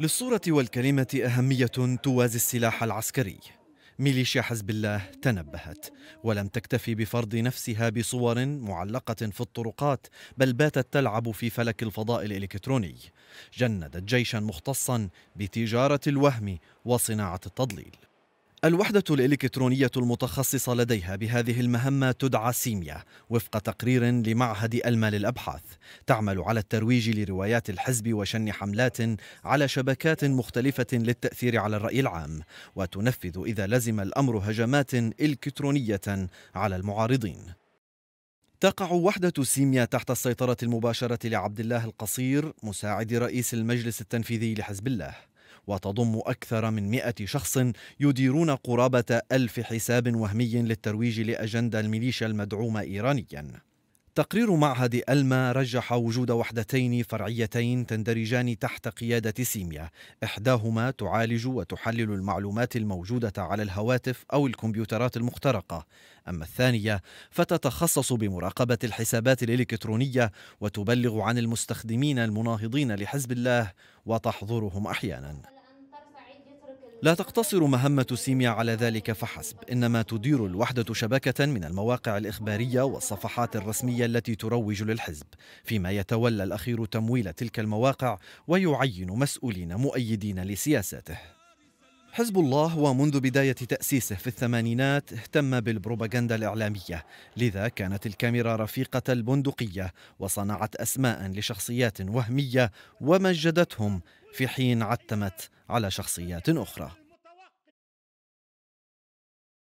للصورة والكلمة أهمية توازي السلاح العسكري ميليشيا حزب الله تنبهت ولم تكتفي بفرض نفسها بصور معلقة في الطرقات بل باتت تلعب في فلك الفضاء الإلكتروني جندت جيشا مختصا بتجارة الوهم وصناعة التضليل الوحدة الإلكترونية المتخصصة لديها بهذه المهمة تدعى سيميا وفق تقرير لمعهد ألما للأبحاث تعمل على الترويج لروايات الحزب وشن حملات على شبكات مختلفة للتأثير على الرأي العام وتنفذ إذا لزم الأمر هجمات إلكترونية على المعارضين تقع وحدة سيميا تحت السيطرة المباشرة لعبد الله القصير مساعد رئيس المجلس التنفيذي لحزب الله وتضم أكثر من 100 شخص يديرون قرابة ألف حساب وهمي للترويج لأجندة الميليشيا المدعومة إيرانياً تقرير معهد ألما رجح وجود وحدتين فرعيتين تندرجان تحت قيادة سيميا إحداهما تعالج وتحلل المعلومات الموجودة على الهواتف أو الكمبيوترات المخترقة أما الثانية فتتخصص بمراقبة الحسابات الإلكترونية وتبلغ عن المستخدمين المناهضين لحزب الله وتحظرهم أحياناً لا تقتصر مهمة سيميا على ذلك فحسب، إنما تدير الوحدة شبكة من المواقع الإخبارية والصفحات الرسمية التي تروج للحزب، فيما يتولى الأخير تمويل تلك المواقع ويعين مسؤولين مؤيدين لسياساته. حزب الله ومنذ بداية تأسيسه في الثمانينات اهتم بالبروباغندا الإعلامية لذا كانت الكاميرا رفيقة البندقية وصنعت أسماء لشخصيات وهمية ومجدتهم في حين عتمت على شخصيات أخرى